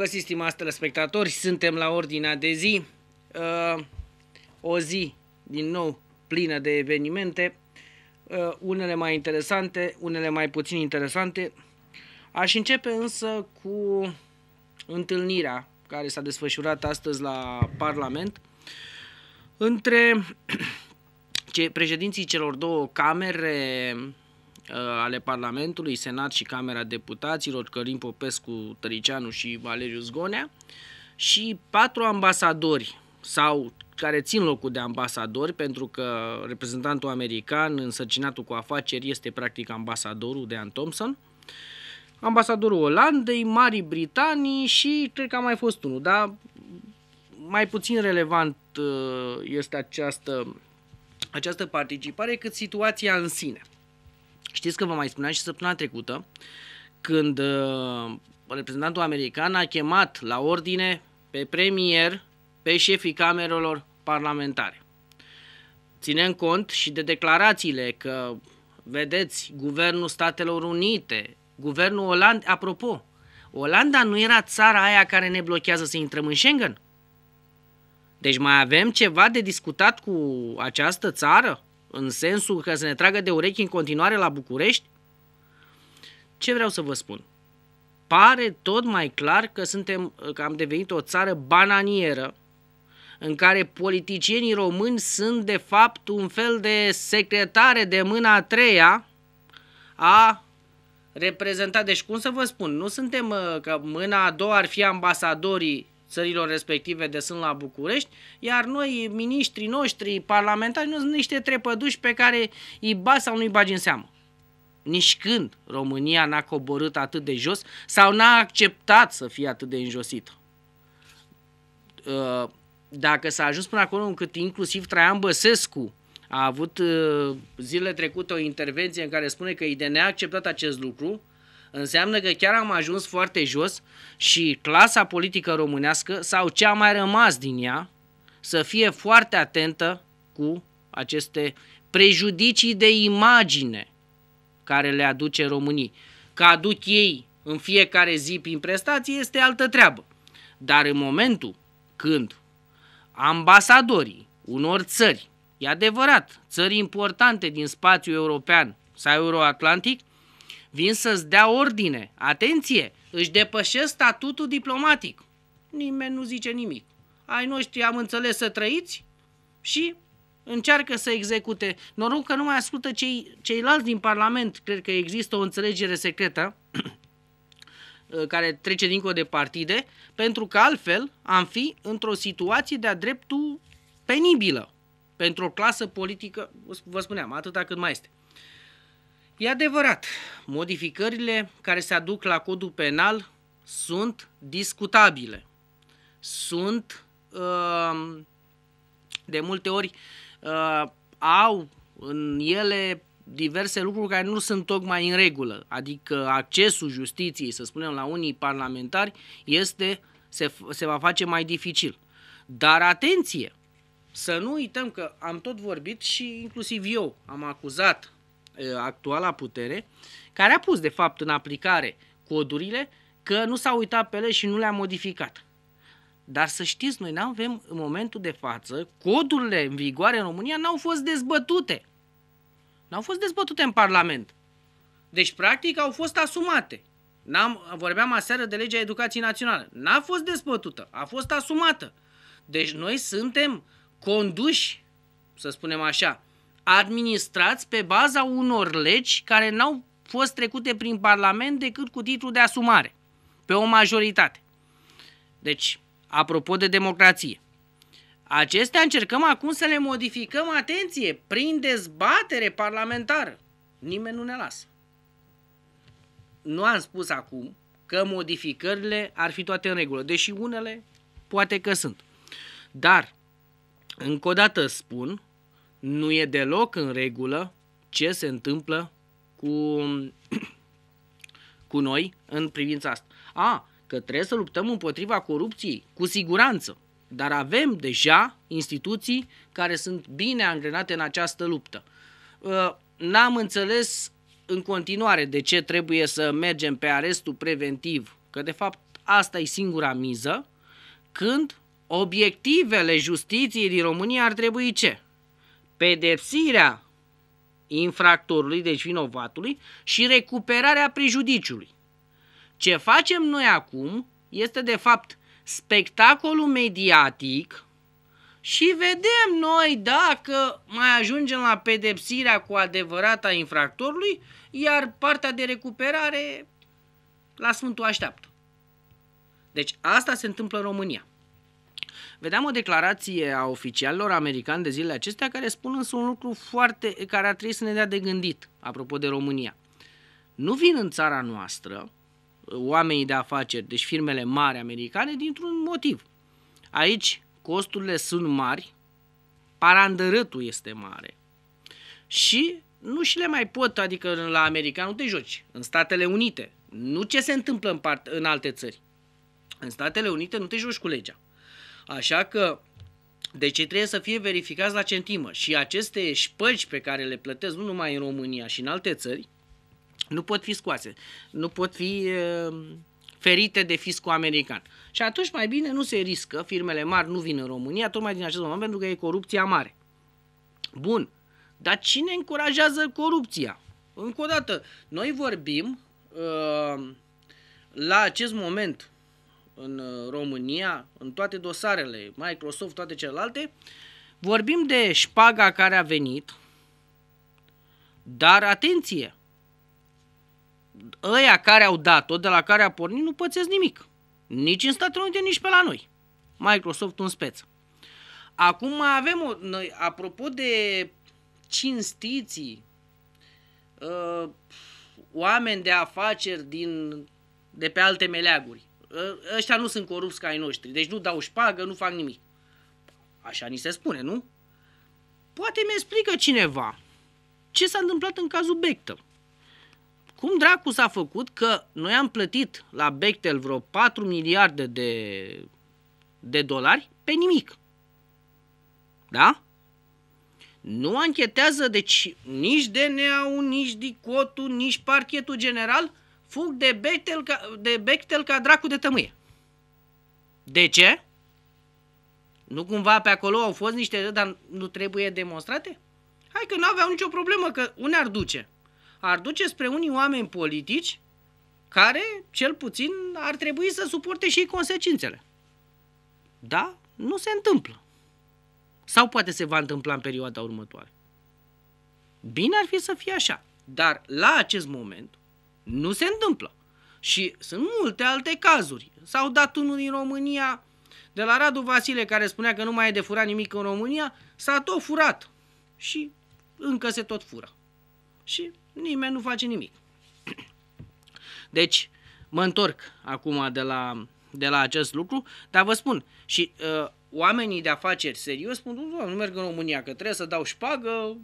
găsit, stimați telespectatori, suntem la ordinea de zi. Uh, o zi, din nou, plină de evenimente, uh, unele mai interesante, unele mai puțin interesante. Aș începe însă cu întâlnirea care s-a desfășurat astăzi la Parlament între președinții celor două camere Uh, ale Parlamentului, Senat și Camera Deputaților, Călim Popescu, Tăricianu și Valeriu Zgonea, și patru ambasadori sau care țin locul de ambasadori, pentru că reprezentantul american însărcinatul cu afaceri este practic ambasadorul de An Thompson, ambasadorul Olandei, Marii Britanii și cred că a mai fost unul, dar mai puțin relevant uh, este această, această participare cât situația în sine. Știți că vă mai spuneam și săptămâna trecută, când uh, reprezentantul american a chemat la ordine pe premier, pe șefii camerelor parlamentare. Ținem cont și de declarațiile că, vedeți, guvernul Statelor Unite, guvernul Olandei, apropo, Olanda nu era țara aia care ne blochează să intrăm în Schengen? Deci mai avem ceva de discutat cu această țară? în sensul că să ne tragă de urechi în continuare la București? Ce vreau să vă spun? Pare tot mai clar că, suntem, că am devenit o țară bananieră, în care politicienii români sunt de fapt un fel de secretare de mâna a treia a reprezentat. Deci cum să vă spun, nu suntem uh, că mâna a doua ar fi ambasadorii țărilor respective de sunt la București, iar noi, miniștrii noștri, parlamentari, nu sunt niște trepăduși pe care îi ba sau nu-i bagi în seamă. Nici când România n-a coborât atât de jos sau n-a acceptat să fie atât de înjosită. Uh, dacă s-a ajuns până acolo încât inclusiv Traian Băsescu a avut uh, zilele trecute o intervenție în care spune că e de neacceptat acest lucru, Înseamnă că chiar am ajuns foarte jos și clasa politică românească sau cea mai rămas din ea să fie foarte atentă cu aceste prejudicii de imagine care le aduce românii. Că aduc ei în fiecare zi prin prestații este altă treabă. Dar în momentul când ambasadorii unor țări, e adevărat, țări importante din spațiul european sau euroatlantic, vin să-ți dea ordine. Atenție, își depășesc statutul diplomatic. Nimeni nu zice nimic. Ai noștri am înțeles să trăiți și încearcă să execute. Noroc că nu mai ascultă cei, ceilalți din Parlament. Cred că există o înțelegere secretă care trece dincolo de partide, pentru că altfel am fi într-o situație de-a dreptul penibilă pentru o clasă politică, vă spuneam, atâta cât mai este. E adevărat, modificările care se aduc la codul penal sunt discutabile. Sunt uh, de multe ori uh, au în ele diverse lucruri care nu sunt tocmai în regulă, adică accesul justiției, să spunem, la unii parlamentari este, se, se va face mai dificil. Dar atenție! Să nu uităm că am tot vorbit și inclusiv eu am acuzat Uh, actuala putere, care a pus de fapt în aplicare codurile, că nu s-a uitat pe ele și nu le-a modificat. Dar să știți, noi nu avem în momentul de față, codurile în vigoare în România n-au fost dezbătute. N-au fost dezbătute în Parlament. Deci, practic, au fost asumate. am vorbeam aseară de legea educației naționale. N-a fost dezbătută, a fost asumată. Deci noi suntem conduși, să spunem așa, administrați pe baza unor legi care n-au fost trecute prin Parlament decât cu titlul de asumare, pe o majoritate. Deci, apropo de democrație, acestea încercăm acum să le modificăm, atenție, prin dezbatere parlamentară. Nimeni nu ne lasă. Nu am spus acum că modificările ar fi toate în regulă, deși unele poate că sunt. Dar, încă o dată spun, nu e deloc în regulă ce se întâmplă cu, cu noi în privința asta. A, că trebuie să luptăm împotriva corupției, cu siguranță, dar avem deja instituții care sunt bine angrenate în această luptă. Ă, n-am înțeles în continuare de ce trebuie să mergem pe arestul preventiv, că de fapt asta e singura miză, când obiectivele justiției din România ar trebui ce? pedepsirea infractorului, deci vinovatului, și recuperarea prejudiciului. Ce facem noi acum este de fapt spectacolul mediatic și vedem noi dacă mai ajungem la pedepsirea cu adevărat a infractorului, iar partea de recuperare la Sfântul așteaptă. Deci asta se întâmplă în România. Vedeam o declarație a oficialilor americani de zilele acestea care spun însă un lucru foarte care ar trebui să ne dea de gândit, apropo de România. Nu vin în țara noastră oamenii de afaceri, deci firmele mari americane, dintr-un motiv. Aici costurile sunt mari, parandărâtul este mare și nu și le mai pot, adică la american nu te joci, în Statele Unite. Nu ce se întâmplă în, part, în alte țări. În Statele Unite nu te joci cu legea. Așa că deci ei trebuie să fie verificați la centimă și aceste șpăci pe care le plătesc nu numai în România și în alte țări nu pot fi scoase, nu pot fi uh, ferite de fiscul american. Și atunci mai bine nu se riscă, firmele mari nu vin în România, tocmai din acest moment pentru că e corupția mare. Bun, dar cine încurajează corupția? Încă o dată, noi vorbim uh, la acest moment în uh, România, în toate dosarele, Microsoft, toate celelalte, vorbim de șpaga care a venit, dar atenție, ăia care au dat-o, de la care a pornit, nu pățesc nimic. Nici în Statele Unite, nici pe la noi. Microsoft un speț. Acum mai avem, o, noi, apropo de cinstiții, uh, oameni de afaceri din, de pe alte meleaguri. Ă, ăștia nu sunt corupți ca ai noștri, deci nu dau șpagă, nu fac nimic. Așa ni se spune, nu? Poate mi explică cineva ce s-a întâmplat în cazul Bechtel. Cum dracu s-a făcut că noi am plătit la Bechtel vreo 4 miliarde de, de dolari pe nimic? Da? Nu anchetează, deci, nici DNA-ul, nici DICOT-ul, nici parchetul general fug de Bechtel ca, de Bechtel ca dracu de tămâie. De ce? Nu cumva pe acolo au fost niște, dar nu trebuie demonstrate? Hai că nu aveau nicio problemă, că unde ar duce. Ar duce spre unii oameni politici care, cel puțin, ar trebui să suporte și consecințele. Da? Nu se întâmplă. Sau poate se va întâmpla în perioada următoare. Bine ar fi să fie așa. Dar la acest moment, nu se întâmplă. Și sunt multe alte cazuri. S-au dat unul din România, de la Radu Vasile, care spunea că nu mai e de furat nimic în România, s-a tot furat. Și încă se tot fură. Și nimeni nu face nimic. Deci, mă întorc acum de la, de la acest lucru, dar vă spun, și uh, oamenii de afaceri serios spun, nu, merg în România, că trebuie să dau șpagă,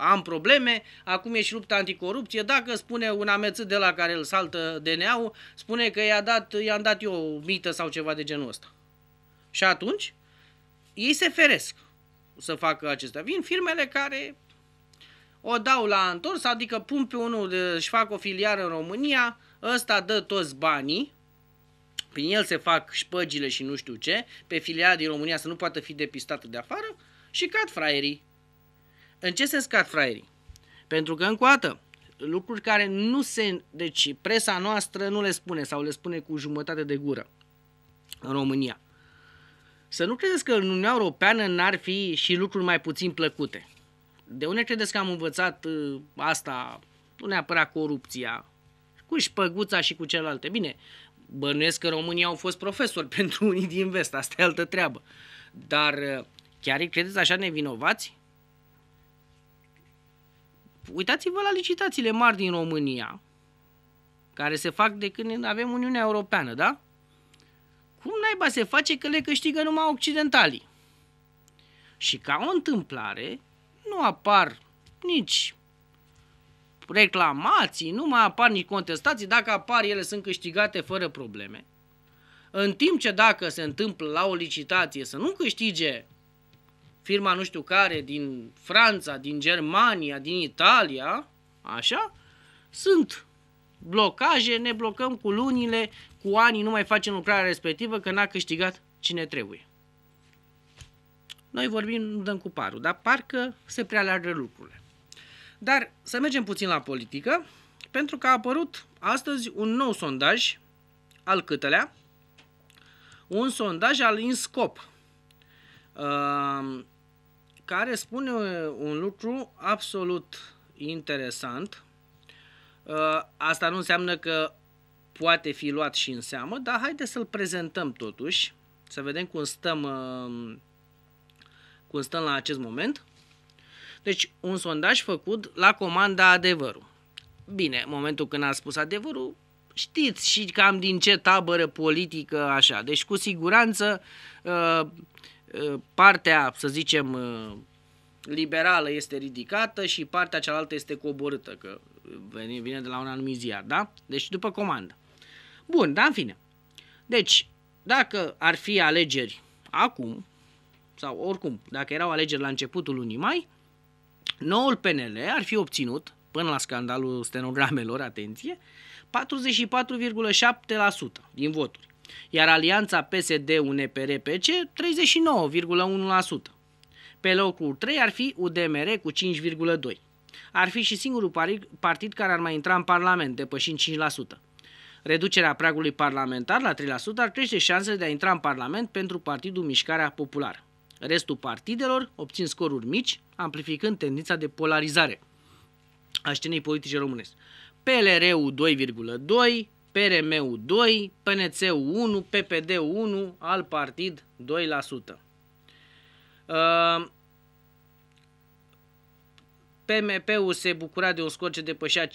am probleme, acum e și lupta anticorupție, dacă spune un amețit de la care îl saltă DNA-ul, spune că i-a dat, i a dat eu o mită sau ceva de genul ăsta. Și atunci, ei se feresc să facă acestea. Vin firmele care o dau la întors, adică pun pe unul, își fac o filiară în România, ăsta dă toți banii, prin el se fac șpăgile și nu știu ce, pe filiala din România să nu poată fi depistată de afară și cad fraierii. În ce se scad fraierii? Pentru că, încoată, lucruri care nu se... Deci presa noastră nu le spune sau le spune cu jumătate de gură în România. Să nu credeți că în Uniunea Europeană n-ar fi și lucruri mai puțin plăcute. De unde credeți că am învățat uh, asta, nu neapărat corupția, cu șpăguța și cu celelalte? Bine, bănuiesc că România au fost profesori pentru unii din vest, asta e altă treabă. Dar uh, chiar îi credeți așa nevinovați? Uitați-vă la licitațiile mari din România, care se fac de când avem Uniunea Europeană, da? Cum naiba se face că le câștigă numai occidentalii? Și ca o întâmplare, nu apar nici reclamații, nu mai apar nici contestații, dacă apar ele sunt câștigate fără probleme. În timp ce dacă se întâmplă la o licitație să nu câștige firma nu știu care din Franța, din Germania, din Italia, așa, sunt blocaje, ne blocăm cu lunile, cu ani, nu mai facem lucrarea respectivă că n-a câștigat cine trebuie. Noi vorbim, nu dăm cu parul, dar parcă se prea leagă lucrurile. Dar să mergem puțin la politică, pentru că a apărut astăzi un nou sondaj, al câtelea, un sondaj al INSCOP, care spune un lucru absolut interesant. Asta nu înseamnă că poate fi luat și în seamă, dar haide să-l prezentăm totuși, să vedem cum stăm, cum stăm la acest moment. Deci, un sondaj făcut la comanda adevărul. Bine, în momentul când a spus adevărul, știți și cam din ce tabără politică așa. Deci, cu siguranță, Eh, partea, să zicem, eh, liberală este ridicată și partea cealaltă este coborâtă, că vine de la un anumit ziar, da? Deci după comandă. Bun, da, în fine. Deci, dacă ar fi alegeri acum, sau oricum, dacă erau alegeri la începutul lunii mai, noul PNL ar fi obținut, până la scandalul stenogramelor, atenție, 44,7% din voturi iar alianța PSD-UNPR-PC 39,1%. Pe locul 3 ar fi UDMR cu 5,2%. Ar fi și singurul partid care ar mai intra în Parlament, depășind 5%. Reducerea pragului parlamentar la 3% ar crește șansele de a intra în Parlament pentru Partidul Mișcarea Populară. Restul partidelor obțin scoruri mici, amplificând tendința de polarizare a scenei politice românesc. PLR-ul 2,2, PRM-ul 2, PNC-ul 1, ppd 1, al partid 2%. Uh, ehm, PMP-ul se bucura de un scor ce depășea 5%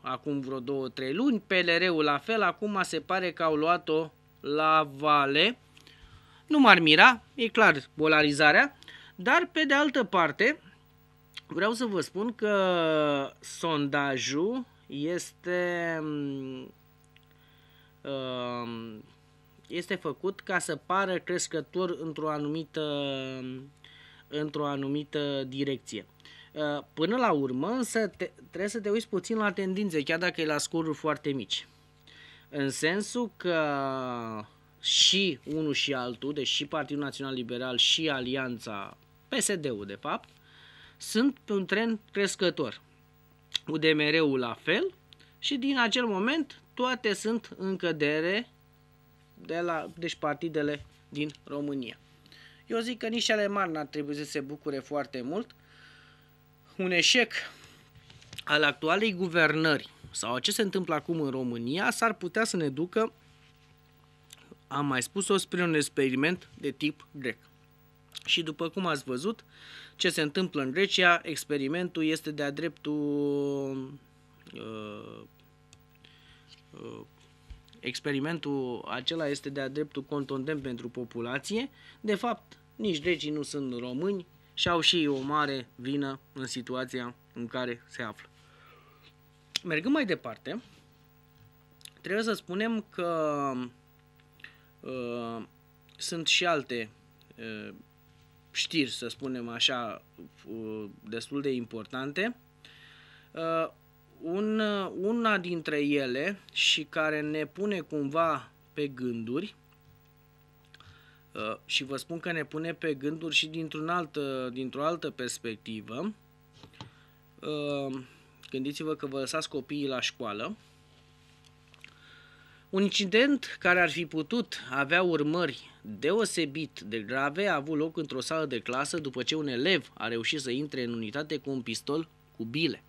acum vreo 2-3 luni, PLR-ul la fel, acum se pare că au luat-o la vale. Nu m-ar mira, e clar polarizarea, dar pe de altă parte vreau să vă spun că sondajul este um, este făcut ca să pară crescător într-o anumită, într-o anumită direcție. Uh, până la urmă, însă, te, trebuie să te uiți puțin la tendințe, chiar dacă e la scururi foarte mici. În sensul că și unul și altul, deci și Partidul Național Liberal și Alianța, PSD-ul de fapt, sunt pe un tren crescător. UDMR-ul la fel și din acel moment toate sunt în cădere de la, deci partidele din România. Eu zic că nici ale mari n-ar trebui să se bucure foarte mult. Un eșec al actualei guvernări sau ce se întâmplă acum în România s-ar putea să ne ducă, am mai spus-o, spre un experiment de tip grec. Și după cum ați văzut, ce se întâmplă în Grecia, experimentul este de-a dreptul uh, uh, experimentul acela este de-a dreptul contundent pentru populație. De fapt, nici grecii nu sunt români și au și o mare vină în situația în care se află. Mergând mai departe, trebuie să spunem că uh, sunt și alte uh, știri, să spunem așa, uh, destul de importante. Uh, un, uh, una dintre ele și care ne pune cumva pe gânduri și vă spun că ne pune pe gânduri și dintr-un alt, dintr-o altă perspectivă. Gândiți-vă că vă lăsați copiii la școală un incident care ar fi putut avea urmări deosebit de grave a avut loc într-o sală de clasă după ce un elev a reușit să intre în unitate cu un pistol cu bile.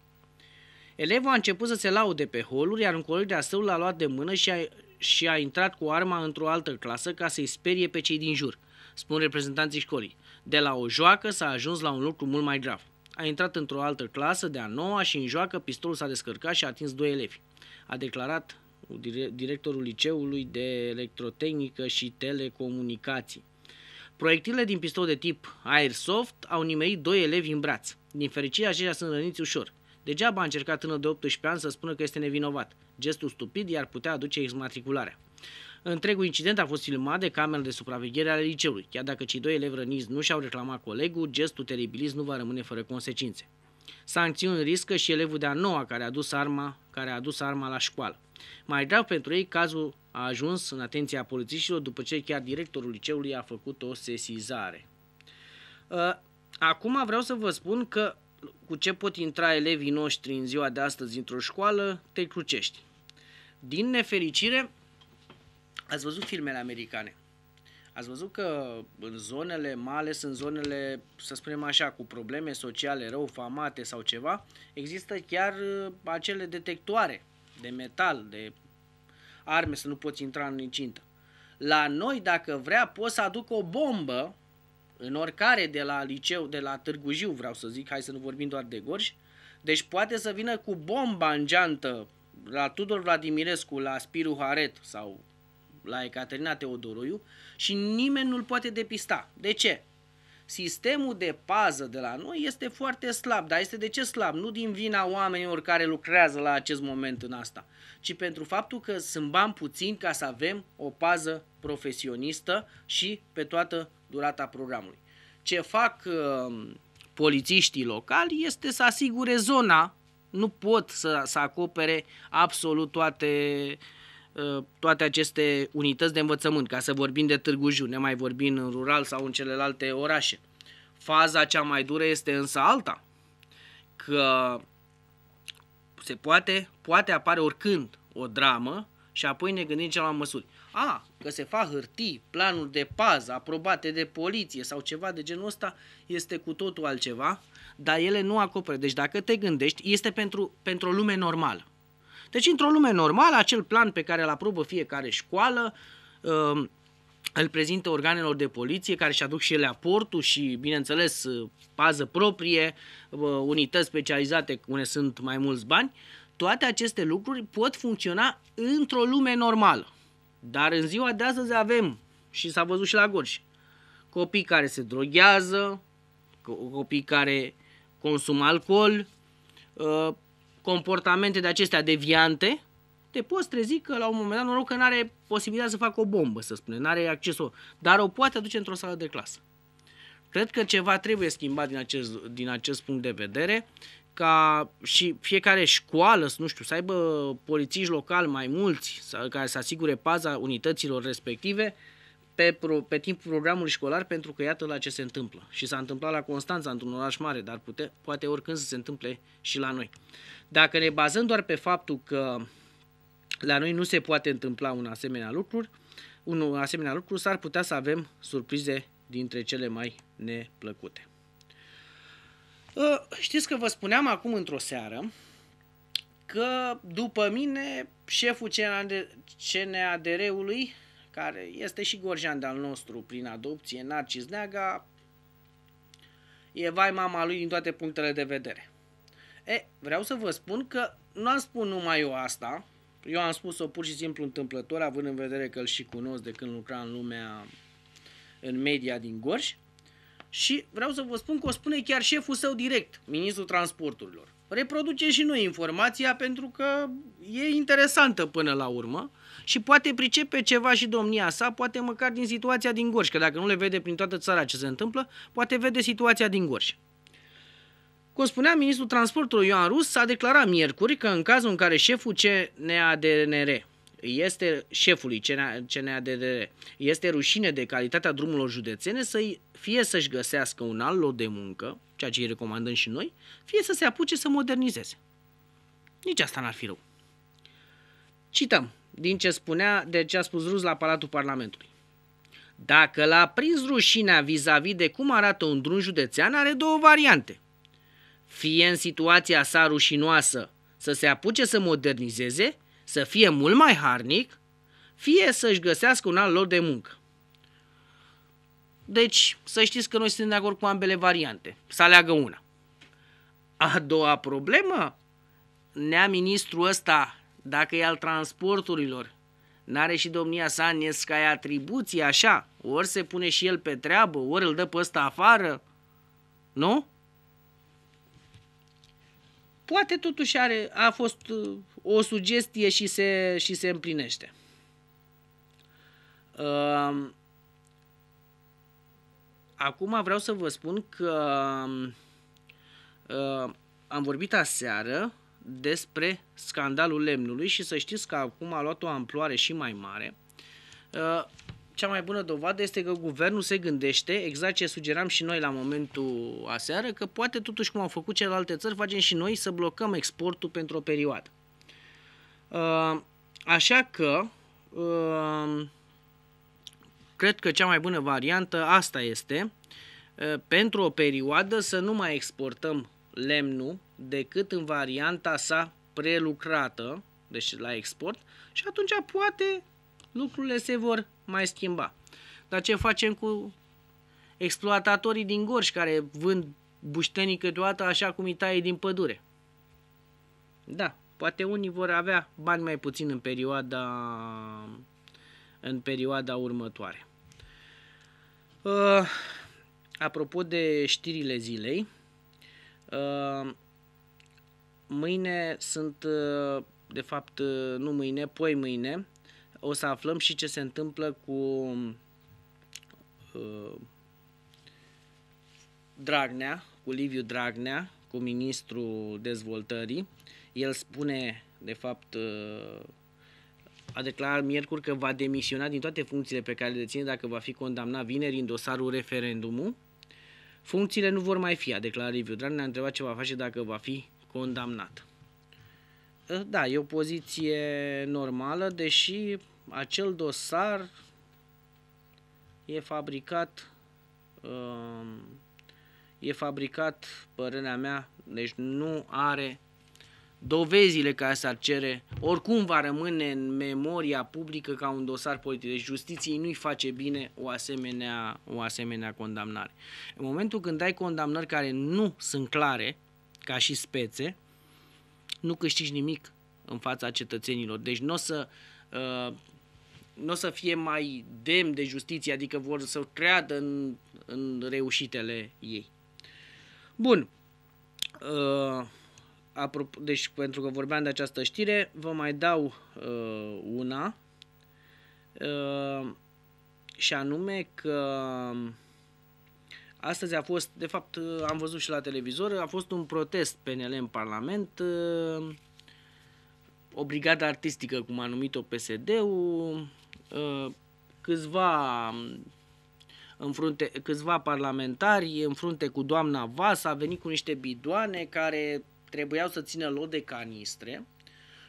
Elevul a început să se laude pe holuri, iar un coleg de-a său l-a luat de mână și a, și a intrat cu arma într-o altă clasă ca să-i sperie pe cei din jur, spun reprezentanții școlii. De la o joacă s-a ajuns la un lucru mult mai grav. A intrat într-o altă clasă de a noua și în joacă pistolul s-a descărcat și a atins doi elevi, a declarat directorul liceului de electrotehnică și telecomunicații. Proiectile din pistol de tip airsoft au nimerit doi elevi în braț. Din fericire, aceștia sunt răniți ușor. Degeaba a încercat tânăr de 18 ani să spună că este nevinovat. Gestul stupid i-ar putea aduce exmatricularea. Întregul incident a fost filmat de camerele de supraveghere ale liceului. Chiar dacă cei doi elevi răniți nu și-au reclamat colegul, gestul teribilist nu va rămâne fără consecințe. Sancțiuni riscă și elevul de a noua care a dus arma, care a dus arma la școală. Mai grav pentru ei, cazul a ajuns în atenția polițiștilor după ce chiar directorul liceului a făcut o sesizare. Uh, acum vreau să vă spun că cu ce pot intra elevii noștri în ziua de astăzi într-o școală, te crucești. Din nefericire, ați văzut filmele americane. Ați văzut că în zonele, mai ales în zonele, să spunem așa, cu probleme sociale rău famate sau ceva, există chiar uh, acele detectoare de metal, de arme, să nu poți intra în incintă. La noi, dacă vrea, poți să aduc o bombă în oricare de la liceu, de la Târgu Jiu, vreau să zic, hai să nu vorbim doar de Gorj, deci poate să vină cu bomba în geantă la Tudor Vladimirescu, la Spiru Haret sau la Ecaterina Teodoroiu și nimeni nu-l poate depista. De ce? sistemul de pază de la noi este foarte slab. Dar este de ce slab? Nu din vina oamenilor care lucrează la acest moment în asta, ci pentru faptul că sunt bani puțin ca să avem o pază profesionistă și pe toată durata programului. Ce fac uh, polițiștii locali este să asigure zona, nu pot să, să acopere absolut toate uh, Uh, toate aceste unități de învățământ, ca să vorbim de Târgu Jiu, ne mai vorbim în rural sau în celelalte orașe. Faza cea mai dură este însă alta, că se poate, poate apare oricând o dramă și apoi ne gândim ce la măsuri. A, că se fac hârtii, planuri de pază, aprobate de poliție sau ceva de genul ăsta, este cu totul altceva, dar ele nu acoperă. Deci dacă te gândești, este pentru, pentru o lume normală. Deci, într-o lume normală, acel plan pe care îl aprobă fiecare școală, um, îl prezintă organelor de poliție care și aduc și ele aportul și, bineînțeles, pază proprie, uh, unități specializate unde sunt mai mulți bani, toate aceste lucruri pot funcționa într-o lume normală. Dar în ziua de astăzi avem, și s-a văzut și la Gorj, copii care se droghează, copii care consumă alcool, uh, comportamente de acestea deviante, te poți trezi că la un moment dat, noroc că nu are posibilitatea să facă o bombă, să spunem, nu are accesul, dar o poate aduce într-o sală de clasă. Cred că ceva trebuie schimbat din acest, din acest punct de vedere, ca și fiecare școală, nu știu, să aibă polițiști locali mai mulți care să asigure paza unităților respective, pe, pro, pe timpul programului școlar pentru că iată la ce se întâmplă. Și s-a întâmplat la Constanța, într-un oraș mare, dar pute, poate oricând să se întâmple și la noi. Dacă ne bazăm doar pe faptul că la noi nu se poate întâmpla un asemenea lucru, un asemenea lucru s-ar putea să avem surprize dintre cele mai neplăcute. Ă, știți că vă spuneam acum într-o seară că după mine șeful CNADR-ului care este și gorjean de-al nostru prin adopție, Narcis Neaga, e vai mama lui din toate punctele de vedere. E, vreau să vă spun că nu am spun numai eu asta, eu am spus-o pur și simplu întâmplător, având în vedere că îl și cunosc de când lucra în lumea, în media din Gorj. Și vreau să vă spun că o spune chiar șeful său direct, ministrul transporturilor. Reproduce și noi informația pentru că e interesantă până la urmă și poate pricepe ceva și domnia sa, poate măcar din situația din Gorj, că dacă nu le vede prin toată țara ce se întâmplă, poate vede situația din Gorj. Cum spunea ministrul transportului Ioan Rus, s-a declarat miercuri că în cazul în care șeful CNADNR este șefului CNADDR, este rușine de calitatea drumurilor județene să fie să-și găsească un alt loc de muncă, ceea ce îi recomandăm și noi, fie să se apuce să modernizeze. Nici asta n-ar fi rău. Cităm din ce spunea, de ce a spus Rus la Palatul Parlamentului. Dacă l-a prins rușinea vis-a-vis de cum arată un drum județean, are două variante. Fie în situația sa rușinoasă să se apuce să modernizeze, să fie mult mai harnic, fie să-și găsească un alt loc de muncă. Deci, să știți că noi suntem de acord cu ambele variante. Să aleagă una. A doua problemă, nea ministru ăsta dacă e al transporturilor, n-are și domnia sa nescaie atribuții așa, ori se pune și el pe treabă, ori îl dă pe ăsta afară, nu? Poate totuși are, a fost uh, o sugestie și se, și se împlinește. Um, acum vreau să vă spun că um, uh, am vorbit aseară despre scandalul lemnului și să știți că acum a luat o amploare și mai mare. Uh, cea mai bună dovadă este că guvernul se gândește, exact ce sugeram și noi la momentul aseară, că poate totuși cum au făcut celelalte țări, facem și noi să blocăm exportul pentru o perioadă. Uh, așa că uh, cred că cea mai bună variantă asta este pentru o perioadă să nu mai exportăm lemnul decât în varianta sa prelucrată, deci la export, și atunci poate lucrurile se vor mai schimba. Dar ce facem cu exploatatorii din Gorj care vând buștenii câteodată așa cum îi taie din pădure? Da, poate unii vor avea bani mai puțin în perioada, în perioada următoare. Uh, apropo de știrile zilei, uh, Mâine sunt, uh, de fapt, uh, nu mâine, poi mâine, o să aflăm și ce se întâmplă cu uh, Dragnea, cu Liviu Dragnea, cu ministrul dezvoltării. El spune, de fapt, a declarat miercuri că va demisiona din toate funcțiile pe care le deține dacă va fi condamnat vineri în dosarul referendumului. Funcțiile nu vor mai fi, a declarat Liviu Dragnea, a întrebat ce va face dacă va fi condamnat. Eh, da, e o poziție normală, deși acel dosar e fabricat ehm, e fabricat, părerea mea, deci nu are dovezile care s-ar cere, oricum va rămâne în memoria publică ca un dosar politic. Deci justiției nu-i face bine o asemenea, o asemenea condamnare. În momentul când ai condamnări care nu sunt clare, ca și spețe, nu câștigi nimic în fața cetățenilor. Deci nu o să, uh, n-o să fie mai demn de justiție, adică vor să creadă în, în reușitele ei. Bun. Uh, apropo, deci, pentru că vorbeam de această știre, vă mai dau uh, una. Uh, și anume că Astăzi a fost, de fapt uh, am văzut și la televizor, a fost un protest PNL în Parlament, uh, o brigadă artistică, cum a numit-o PSD-ul, uh, câțiva, um, în frunte, câțiva parlamentari în frunte cu doamna Vas, a venit cu niște bidoane care trebuiau să țină lot de canistre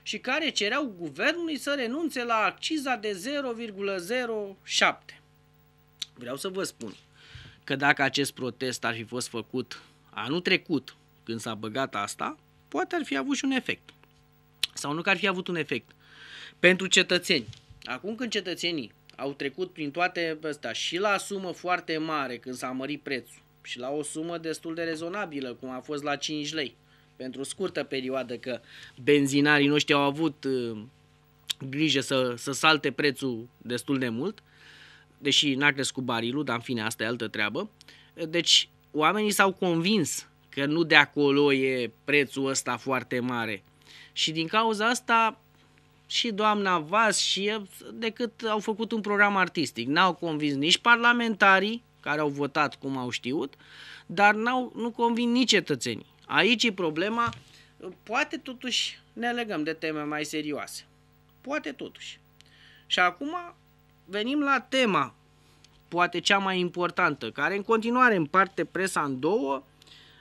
și care cereau guvernului să renunțe la acciza de 0,07. Vreau să vă spun, că dacă acest protest ar fi fost făcut anul trecut, când s-a băgat asta, poate ar fi avut și un efect. Sau nu că ar fi avut un efect. Pentru cetățeni. Acum când cetățenii au trecut prin toate astea și la sumă foarte mare când s-a mărit prețul și la o sumă destul de rezonabilă, cum a fost la 5 lei, pentru o scurtă perioadă că benzinarii noștri au avut uh, grijă să, să salte prețul destul de mult, deși n-a crescut barilul, dar în fine asta e altă treabă. Deci oamenii s-au convins că nu de acolo e prețul ăsta foarte mare. Și din cauza asta și doamna Vas și decât au făcut un program artistic. N-au convins nici parlamentarii care au votat cum au știut, dar n-au, nu convin nici cetățenii. Aici e problema. Poate totuși ne legăm de teme mai serioase. Poate totuși. Și acum venim la tema, poate cea mai importantă, care în continuare împarte presa în două,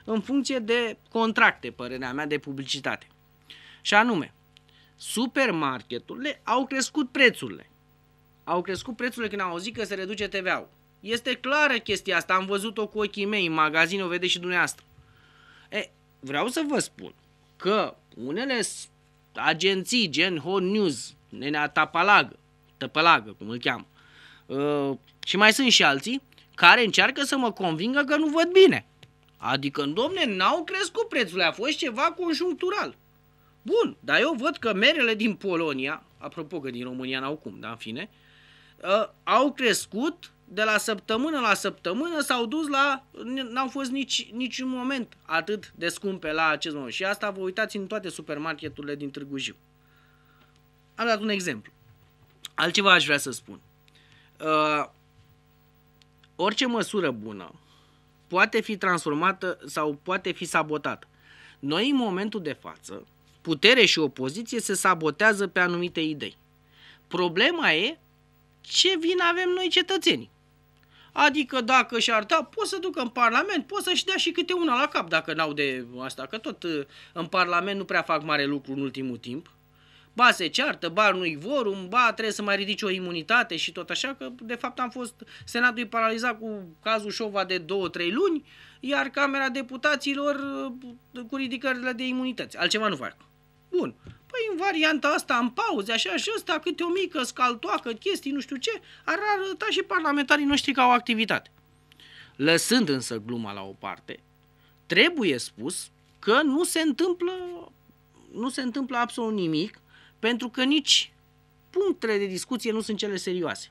în funcție de contracte, părerea mea, de publicitate. Și anume, supermarketurile au crescut prețurile. Au crescut prețurile când au auzit că se reduce TVA-ul. Este clară chestia asta, am văzut-o cu ochii mei în magazin, o vede și dumneavoastră. E, vreau să vă spun că unele agenții gen Hot News, Nenea Tapalagă, tăpălagă, cum îl cheamă. Uh, și mai sunt și alții care încearcă să mă convingă că nu văd bine. Adică, domne, n-au crescut prețurile, a fost ceva conjunctural. Bun, dar eu văd că merele din Polonia, apropo că din România n-au cum, dar în fine, uh, au crescut de la săptămână la săptămână, s-au dus la, n-au fost nici, niciun moment atât de scumpe la acest moment. Și asta vă uitați în toate supermarketurile din Târgu Jiu. Am dat un exemplu. Altceva aș vrea să spun. Uh, orice măsură bună poate fi transformată sau poate fi sabotată. Noi, în momentul de față, putere și opoziție se sabotează pe anumite idei. Problema e ce vin avem noi cetățenii. Adică dacă și-ar da, pot să ducă în Parlament, pot să-și dea și câte una la cap dacă n-au de asta, că tot uh, în Parlament nu prea fac mare lucru în ultimul timp ba se ceartă, ba nu-i vorum, ba trebuie să mai ridici o imunitate și tot așa, că de fapt am fost, Senatul e paralizat cu cazul Șova de 2-3 luni, iar Camera Deputaților uh, cu ridicările de imunități. Altceva nu fac. Bun. Păi în varianta asta, în pauze, așa și ăsta, câte o mică scaltoacă, chestii, nu știu ce, ar arăta și parlamentarii noștri ca o activitate. Lăsând însă gluma la o parte, trebuie spus că nu se întâmplă nu se întâmplă absolut nimic pentru că nici punctele de discuție nu sunt cele serioase.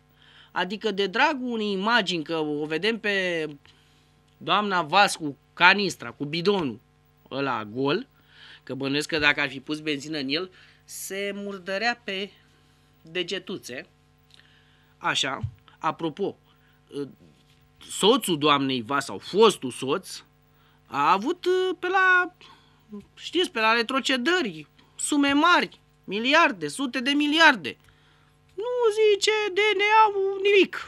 Adică de dragul unei imagini că o vedem pe doamna Vascu canistra cu bidonul ăla gol, că bănuiesc că dacă ar fi pus benzină în el, se murdărea pe degetuțe. Așa, apropo, ă, soțul doamnei Vas sau fostul soț a avut ă, pe la, știți, pe la retrocedări, sume mari miliarde, sute de miliarde. Nu zice DNA-ul nimic.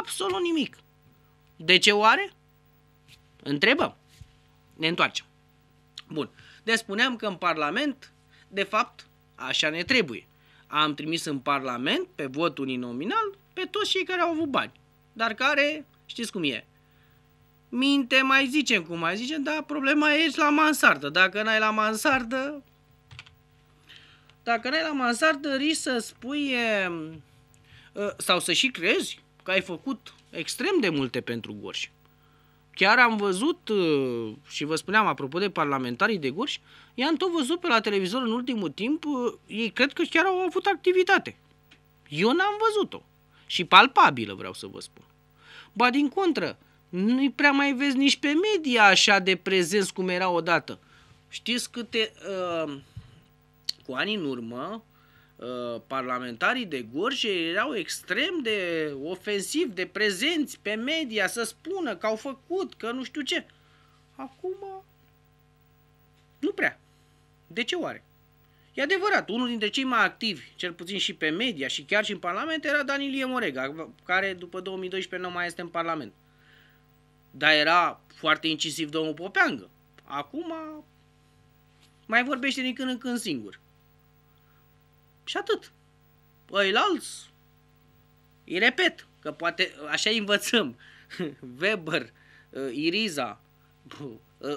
Absolut nimic. De ce oare? Întrebăm. Ne întoarcem. Bun. Deci spuneam că în Parlament, de fapt, așa ne trebuie. Am trimis în Parlament, pe vot uninominal, pe toți cei care au avut bani. Dar care, știți cum e, minte mai zicem cum mai zicem, dar problema e la mansardă. Dacă n-ai la mansardă, dacă n-ai la mansardă, risc să spui e, ă, sau să și crezi că ai făcut extrem de multe pentru Gorj. Chiar am văzut, ă, și vă spuneam apropo de parlamentarii de Gorj, i-am tot văzut pe la televizor în ultimul timp, ă, ei cred că chiar au avut activitate. Eu n-am văzut-o. Și palpabilă, vreau să vă spun. Ba din contră, nu-i prea mai vezi nici pe media așa de prezenți cum era odată. Știți câte uh, cu ani în urmă, uh, parlamentarii de Gorje erau extrem de ofensivi, de prezenți pe media să spună că au făcut, că nu știu ce. Acum, nu prea. De ce oare? E adevărat, unul dintre cei mai activi, cel puțin și pe media și chiar și în Parlament, era Danilie Morega, care după 2012 nu mai este în Parlament. Dar era foarte incisiv domnul Popeangă. Acum mai vorbește din când în când singur. Și atât. Păi alți, îi repet, că poate așa învățăm. Weber, uh, Iriza, uh, uh,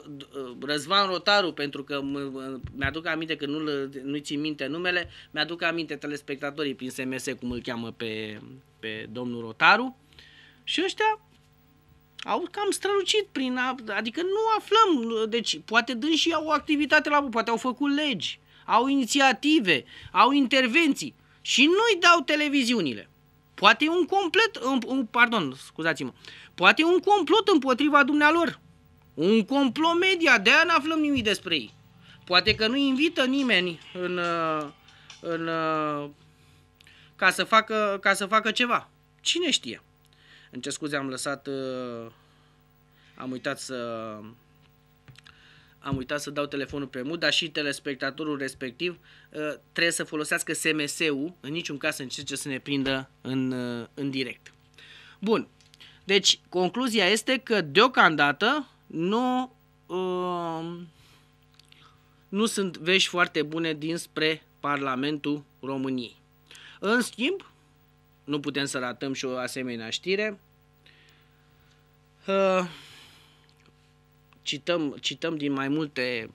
Răzvan Rotaru, pentru că mi-aduc aminte că nu, nu țin minte numele, mi-aduc aminte telespectatorii prin SMS cum îl cheamă pe, pe domnul Rotaru și ăștia au cam strălucit prin, adică nu aflăm, deci poate dâns și au o activitate la poate au făcut legi, au inițiative, au intervenții și nu-i dau televiziunile. Poate un complet, un, pardon, scuzați-mă, poate un complot împotriva dumnealor. Un complot media, de-aia nu aflăm nimic despre ei. Poate că nu invită nimeni în, uh, în, uh, ca, să facă, ca să facă ceva. Cine știe? În ce scuze am lăsat, uh, am uitat să, am uitat să dau telefonul pe mut, dar și telespectatorul respectiv uh, trebuie să folosească SMS-ul, în niciun caz să încerce să ne prindă în, uh, în direct. Bun, deci concluzia este că deocamdată nu, uh, nu sunt vești foarte bune dinspre Parlamentul României. În schimb, nu putem să ratăm și o asemenea știre. Uh, cităm, cităm din mai multe,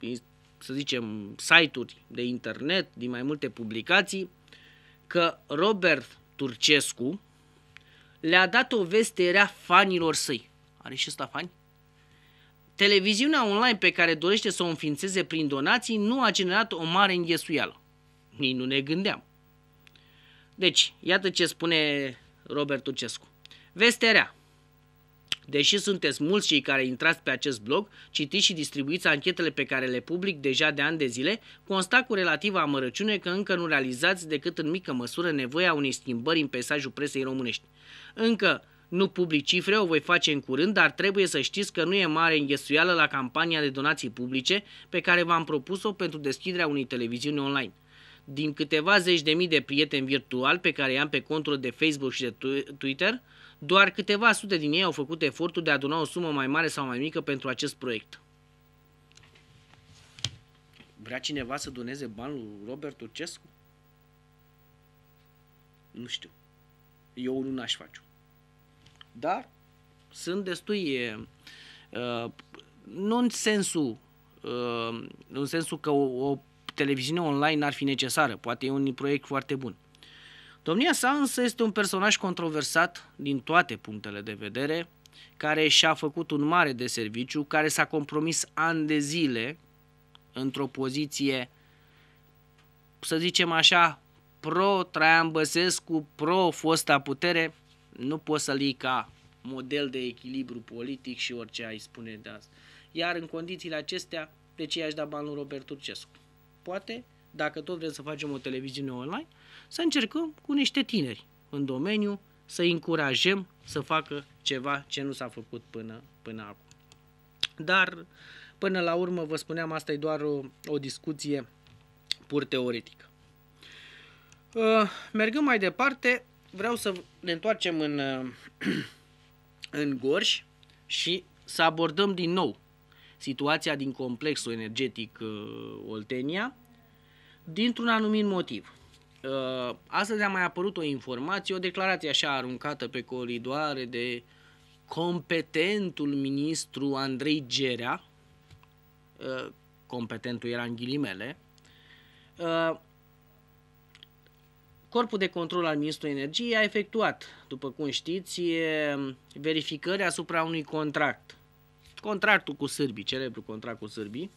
uh, să zicem, site-uri de internet, din mai multe publicații, că Robert Turcescu le-a dat o veste rea fanilor săi. Are și ăsta fani? Televiziunea online pe care dorește să o înființeze prin donații nu a generat o mare înghesuială. Nici nu ne gândeam. Deci, iată ce spune Robert Turcescu. Vesterea. Deși sunteți mulți cei care intrați pe acest blog, citiți și distribuiți anchetele pe care le public deja de ani de zile, constat cu relativă amărăciune că încă nu realizați decât în mică măsură nevoia unei schimbări în peisajul presei românești. Încă nu public cifre, o voi face în curând, dar trebuie să știți că nu e mare înghesuială la campania de donații publice pe care v-am propus-o pentru deschiderea unei televiziuni online din câteva zeci de mii de prieteni virtuali pe care i-am pe contul de Facebook și de Twitter, doar câteva sute din ei au făcut efortul de a aduna o sumă mai mare sau mai mică pentru acest proiect. Vrea cineva să doneze bani lui Robert Turcescu? Nu știu. Eu nu n-aș face. Dar sunt destui uh, nu în sensul uh, în sensul că o, o televiziune online ar fi necesară. Poate e un proiect foarte bun. Domnia sa însă este un personaj controversat din toate punctele de vedere, care și-a făcut un mare de serviciu, care s-a compromis ani de zile într-o poziție, să zicem așa, pro-Traian Băsescu, pro-fosta putere, nu poți să-l iei ca model de echilibru politic și orice ai spune de asta. Iar în condițiile acestea, de ce i-aș da banul Robert Turcescu? Poate dacă tot vrem să facem o televiziune online, să încercăm cu niște tineri în domeniu, să încurajăm să facă ceva ce nu s-a făcut până, până acum. Dar, până la urmă, vă spuneam, asta e doar o, o discuție pur teoretică. Uh, mergând mai departe, vreau să ne întoarcem în, uh, în Gorj și să abordăm din nou situația din complexul energetic uh, Oltenia dintr-un anumit motiv. Uh, astăzi a mai apărut o informație, o declarație așa aruncată pe coridoare de competentul ministru Andrei Gerea, uh, competentul era în ghilimele, uh, Corpul de control al Ministrului Energiei a efectuat, după cum știți, um, verificări asupra unui contract. Contractul cu sârbii, celebrul contract cu sârbii,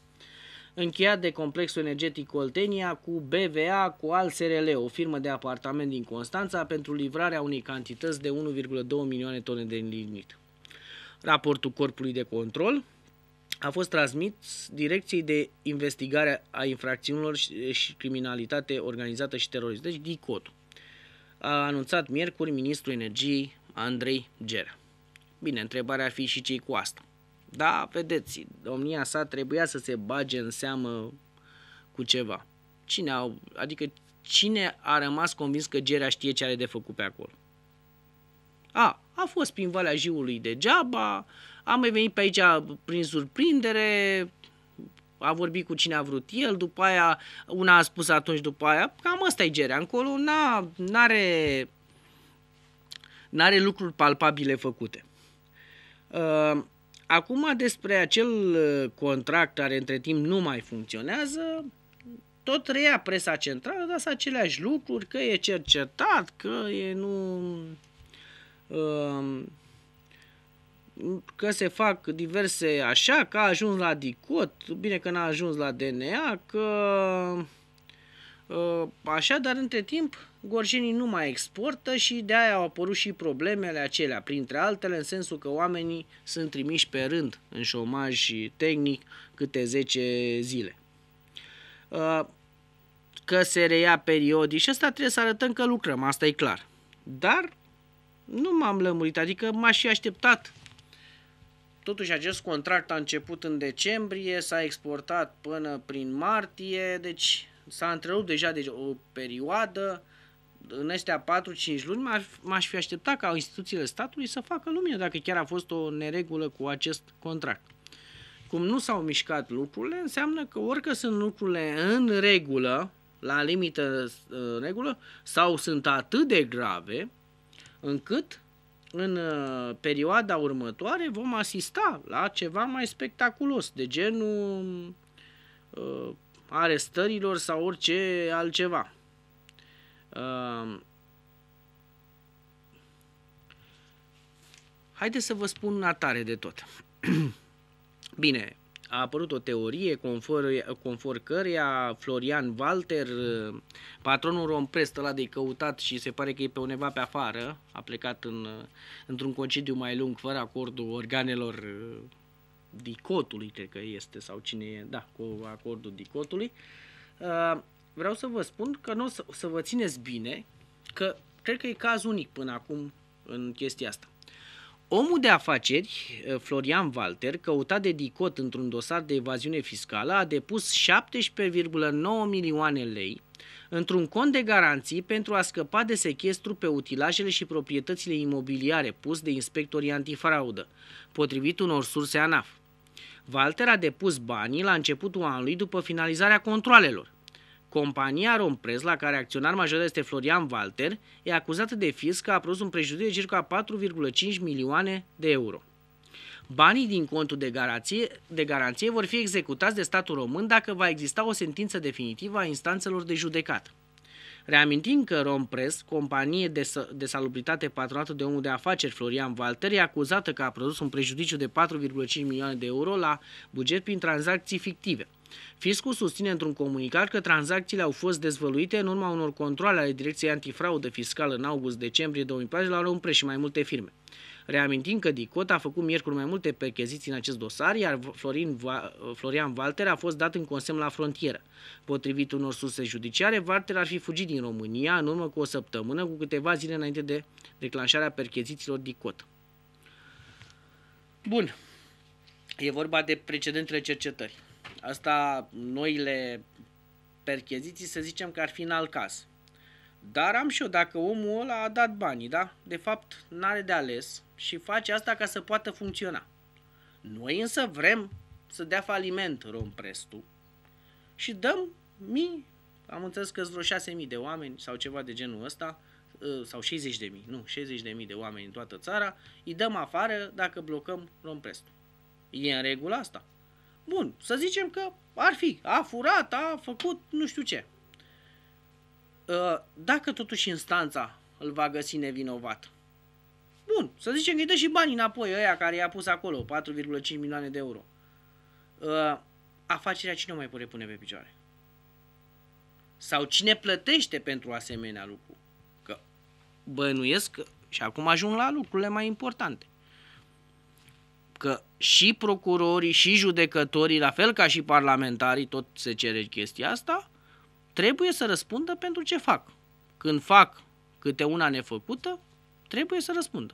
încheiat de complexul energetic Oltenia cu BVA cu AlSRL, o firmă de apartament din Constanța, pentru livrarea unei cantități de 1,2 milioane tone de lignit. Raportul Corpului de Control a fost transmis Direcției de Investigare a Infracțiunilor și Criminalitate Organizată și Terorist, deci DICOT. A anunțat miercuri ministrul energiei Andrei Gera. Bine, întrebarea ar fi și cei cu asta. Da, vedeți, domnia sa trebuia să se bage în seamă cu ceva. Cine au, adică cine a rămas convins că Gerea știe ce are de făcut pe acolo? A, a fost prin Valea Jiului degeaba, a mai venit pe aici prin surprindere, a vorbit cu cine a vrut el, după aia una a spus atunci după aia, cam asta e Gerea, încolo n-a, n-are, n-are lucruri palpabile făcute. Uh, Acum despre acel uh, contract care între timp nu mai funcționează, tot reia presa centrală, dar sunt aceleași lucruri, că e cercetat, că e nu... Um, că se fac diverse așa, că a ajuns la DICOT, bine că n-a ajuns la DNA, că uh, așa, dar între timp gorjenii nu mai exportă și de aia au apărut și problemele acelea, printre altele în sensul că oamenii sunt trimiși pe rând în șomaj tehnic câte 10 zile. Uh, că se reia periodic și asta trebuie să arătăm că lucrăm, asta e clar. Dar nu m-am lămurit, adică m-aș fi așteptat. Totuși acest contract a început în decembrie, s-a exportat până prin martie, deci s-a întrerupt deja de o perioadă în astea 4-5 luni m-aș fi așteptat ca instituțiile statului să facă lumină dacă chiar a fost o neregulă cu acest contract. Cum nu s-au mișcat lucrurile, înseamnă că orică sunt lucrurile în regulă, la limită în regulă, sau sunt atât de grave, încât în uh, perioada următoare vom asista la ceva mai spectaculos, de genul uh, arestărilor sau orice altceva. Uh, haideți să vă spun atare de tot. Bine, a apărut o teorie conform, conform căreia Florian Walter, patronul romprest ăla de căutat și se pare că e pe undeva pe afară, a plecat în, într-un concediu mai lung fără acordul organelor dicotului, cred că este, sau cine e, da, cu acordul dicotului, vreau să vă spun că nu o să, să vă țineți bine, că cred că e caz unic până acum în chestia asta. Omul de afaceri, eh, Florian Walter, căutat de DICOT într-un dosar de evaziune fiscală, a depus 17,9 milioane lei într-un cont de garanții pentru a scăpa de sechestru pe utilajele și proprietățile imobiliare pus de inspectorii antifraudă, potrivit unor surse ANAF. Walter a depus banii la începutul anului după finalizarea controlelor. Compania Rompres, la care acționar major este Florian Walter, e acuzată de fisc că a produs un prejudiciu de circa 4,5 milioane de euro. Banii din contul de garanție, de garanție vor fi executați de statul român dacă va exista o sentință definitivă a instanțelor de judecată. Reamintim că Rompres, companie de, de salubritate patronată de omul de afaceri Florian Walter, e acuzată că a produs un prejudiciu de 4,5 milioane de euro la buget prin tranzacții fictive. Fiscul susține într-un comunicat că tranzacțiile au fost dezvăluite în urma unor controle ale Direcției Antifraudă Fiscală în august-decembrie 2014 la Rompre și mai multe firme. Reamintim că Dicot a făcut miercuri mai multe percheziții în acest dosar, iar Florin Va Florian Walter a fost dat în consem la frontieră. Potrivit unor surse judiciare, Walter ar fi fugit din România în urmă cu o săptămână, cu câteva zile înainte de declanșarea perchezițiilor Dicot. Bun. E vorba de precedentele cercetări. Asta, noile percheziții, să zicem că ar fi în alt caz. Dar am și eu, dacă omul ăla a dat banii, da? De fapt, n-are de ales și face asta ca să poată funcționa. Noi însă vrem să dea faliment romprestul și dăm mii, am înțeles că sunt vreo 6.000 de oameni sau ceva de genul ăsta, uh, sau 60.000, nu, 60.000 de oameni în toată țara, îi dăm afară dacă blocăm romprestul. E în regulă asta. Bun, să zicem că ar fi, a furat, a făcut nu știu ce. Ă, dacă totuși instanța îl va găsi nevinovat, bun, să zicem că îi dă și banii înapoi, ăia care i-a pus acolo, 4,5 milioane de euro. Ă, afacerea cine o mai pune pune pe picioare? Sau cine plătește pentru asemenea lucru? Că bănuiesc și acum ajung la lucrurile mai importante că și procurorii, și judecătorii, la fel ca și parlamentarii, tot se cere chestia asta, trebuie să răspundă pentru ce fac. Când fac câte una nefăcută, trebuie să răspundă.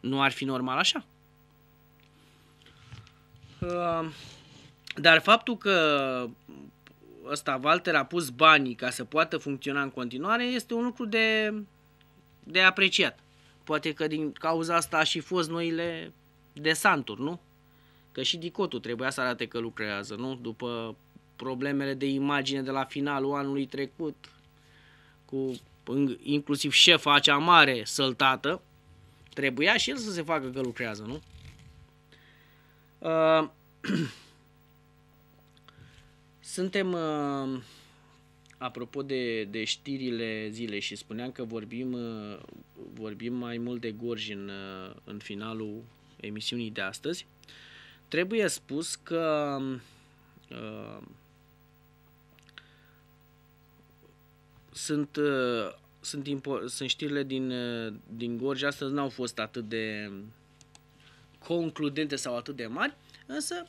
Nu ar fi normal așa. Dar faptul că ăsta Walter a pus banii ca să poată funcționa în continuare este un lucru de, de apreciat. Poate că din cauza asta a și fost noile desanturi, nu? Că și Dicotul trebuia să arate că lucrează, nu? După problemele de imagine de la finalul anului trecut, cu inclusiv șefa acea mare săltată, trebuia și el să se facă că lucrează, nu? Uh, suntem, uh, apropo de, de știrile zile și spuneam că vorbim, uh, vorbim mai mult de Gorj în, uh, în finalul emisiunii de astăzi, trebuie spus că uh, sunt, uh, sunt, impo- sunt știrile din, uh, din Gorj astăzi n-au fost atât de concludente sau atât de mari, însă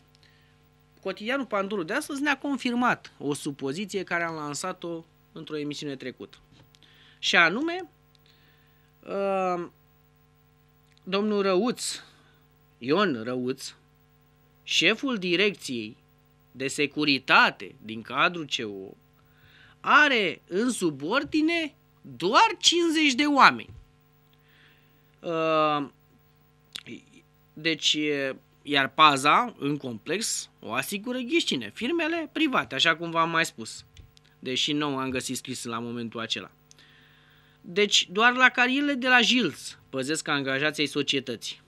cotidianul Pandurul de astăzi ne-a confirmat o supoziție care am lansat-o într-o emisiune trecută. Și anume, uh, domnul Răuț, Ion Răuț, șeful direcției de securitate din cadrul CEO, are în subordine doar 50 de oameni. Uh, deci, iar paza în complex o asigură ghișcine, firmele private, așa cum v-am mai spus. Deși nu am găsit scris la momentul acela. Deci, doar la carierele de la Jilz păzesc angajații societății.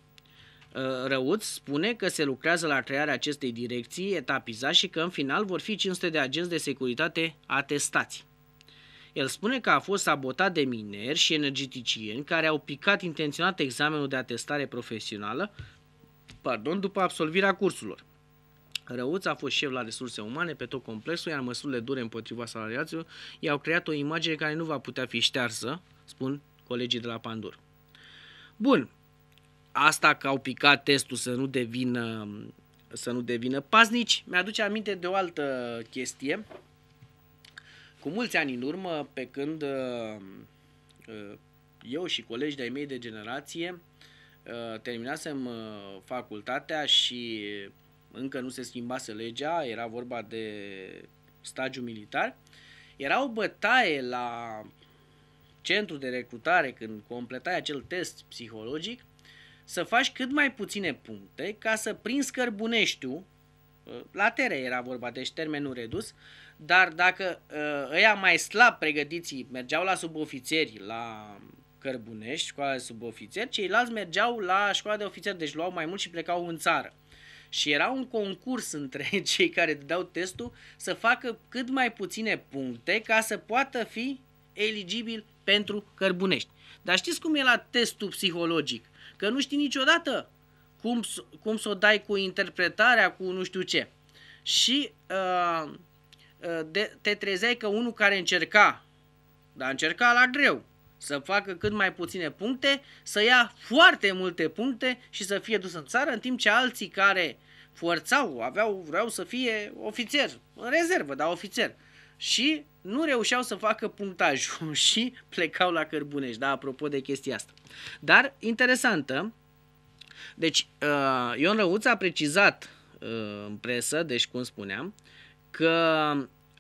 Ă, Răuț spune că se lucrează la crearea acestei direcții etapizat și că în final vor fi 500 de agenți de securitate atestați. El spune că a fost sabotat de mineri și energeticieni care au picat intenționat examenul de atestare profesională pardon, după absolvirea cursurilor. Răuț a fost șef la resurse umane pe tot complexul, iar măsurile dure împotriva salariaților i-au creat o imagine care nu va putea fi ștearsă, spun colegii de la Pandur. Bun, asta că au picat testul să nu devină, să nu devină paznici, mi-aduce aminte de o altă chestie. Cu mulți ani în urmă, pe când uh, uh, eu și colegi de-ai mei de generație uh, terminasem facultatea și încă nu se schimbase legea, era vorba de stagiu militar, era o bătaie la centru de recrutare când completai acel test psihologic să faci cât mai puține puncte ca să prinzi cărbuneștiu, la tere era vorba, deci termenul redus, dar dacă uh, ăia mai slab pregătiții mergeau la subofițeri, la Cărbunești, școala de subofițeri, ceilalți mergeau la școala de ofițeri, deci luau mai mult și plecau în țară. Și era un concurs între cei care dau testul să facă cât mai puține puncte ca să poată fi eligibil pentru cărbunești. Dar știți cum e la testul psihologic? Că nu știi niciodată cum, cum să o dai cu interpretarea, cu nu știu ce. Și uh, uh, de, te trezeai că unul care încerca, dar încerca la greu, să facă cât mai puține puncte, să ia foarte multe puncte și să fie dus în țară, în timp ce alții care forțau, aveau, vreau să fie ofițer, în rezervă, dar ofițer, și nu reușeau să facă punctajul și plecau la Cărbunești, da, apropo de chestia asta. Dar, interesantă, deci uh, Ion Răuț a precizat uh, în presă, deci cum spuneam, că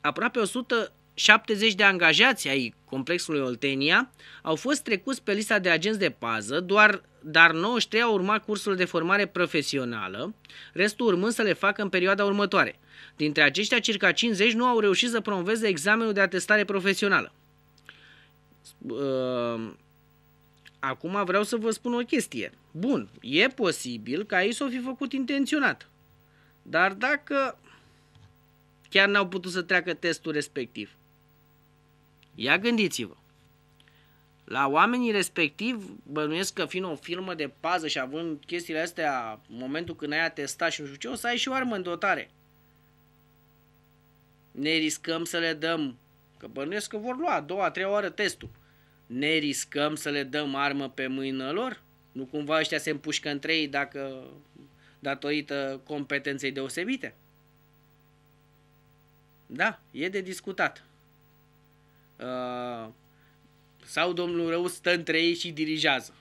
aproape 100, 70 de angajați ai complexului Oltenia au fost trecuți pe lista de agenți de pază, doar, dar 93 au urmat cursul de formare profesională, restul urmând să le facă în perioada următoare. Dintre aceștia, circa 50 nu au reușit să promoveze examenul de atestare profesională. Uh, acum vreau să vă spun o chestie. Bun, e posibil ca ei să o fi făcut intenționat. Dar dacă chiar n-au putut să treacă testul respectiv. Ia gândiți-vă, la oamenii respectiv, bănuiesc că fiind o firmă de pază și având chestiile astea, în momentul când ai atestat și nu știu ce, o să ai și o armă în dotare. Ne riscăm să le dăm, că bănuiesc că vor lua a doua, a treia oară testul. Ne riscăm să le dăm armă pe mâină lor? Nu cumva ăștia se împușcă între ei dacă datorită competenței deosebite? Da, e de discutat. Uh, sau domnul rău stă între ei și dirigează.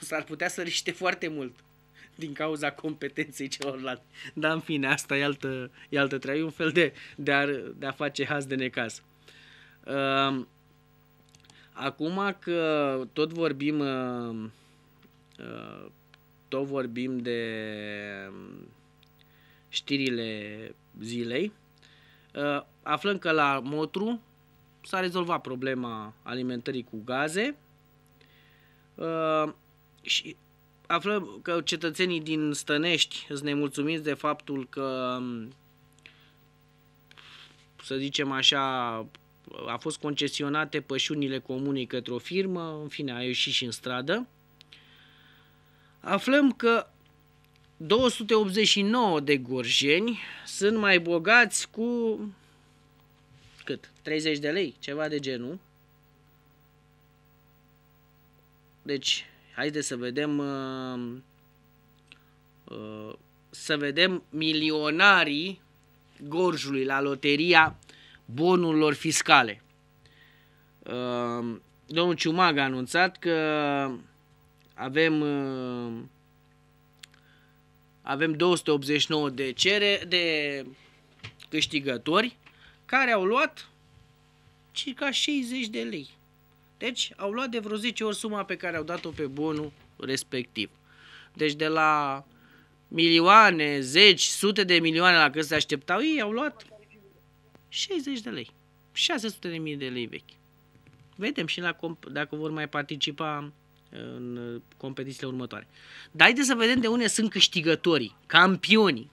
S-ar putea să riște foarte mult din cauza competenței celorlalți. Dar în fine, asta e altă, e altă treabă. E un fel de, de, a, de a face haz de necaz. Uh, acum că tot vorbim uh, tot vorbim de știrile zilei, aflăm că la Motru s-a rezolvat problema alimentării cu gaze uh, și aflăm că cetățenii din Stănești sunt nemulțumiți de faptul că, um, să zicem așa, a fost concesionate pășunile comunei către o firmă, în fine, a ieșit și în stradă. Aflăm că 289 de gorjeni sunt mai bogați cu cât? 30 de lei? Ceva de genul. Deci, haideți să vedem uh, uh, să vedem milionarii Gorjului la loteria bonurilor fiscale. Uh, domnul Ciumag a anunțat că avem uh, avem 289 de cere de câștigători care au luat circa 60 de lei. Deci au luat de vreo 10 ori suma pe care au dat-o pe bonul respectiv. Deci de la milioane, zeci, sute de milioane la cât se așteptau, ei au luat 60 de lei. 600 de mii de lei vechi. Vedem și la dacă vor mai participa uh, în uh, competițiile următoare. Dar haideți să vedem de unde sunt câștigătorii, campionii.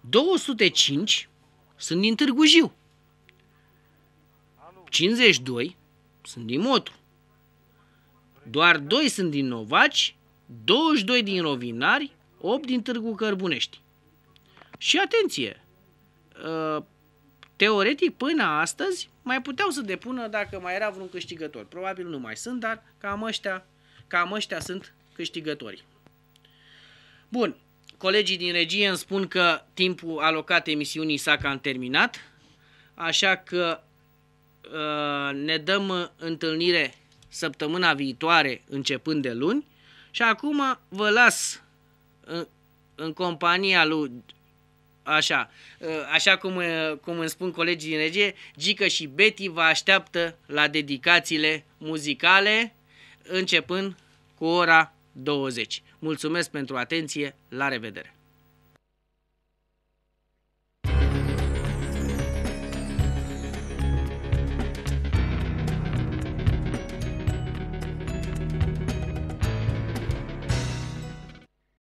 205 sunt din Târgu Jiu. 52 sunt din Motru. Doar 2 sunt din Novaci, 22 din Rovinari, 8 din Târgu Cărbunești. Și atenție! Ă, teoretic, până astăzi, mai puteau să depună dacă mai era vreun câștigător. Probabil nu mai sunt, dar cam ăștia, cam ăștia sunt câștigătorii. Bun, Colegii din regie îmi spun că timpul alocat emisiunii s a terminat, așa că uh, ne dăm întâlnire săptămâna viitoare, începând de luni. Și acum vă las în, uh, în compania lui, așa, uh, așa cum, uh, cum îmi spun colegii din regie, Gică și Betty vă așteaptă la dedicațiile muzicale, începând cu ora 20. Mulțumesc pentru atenție, la revedere!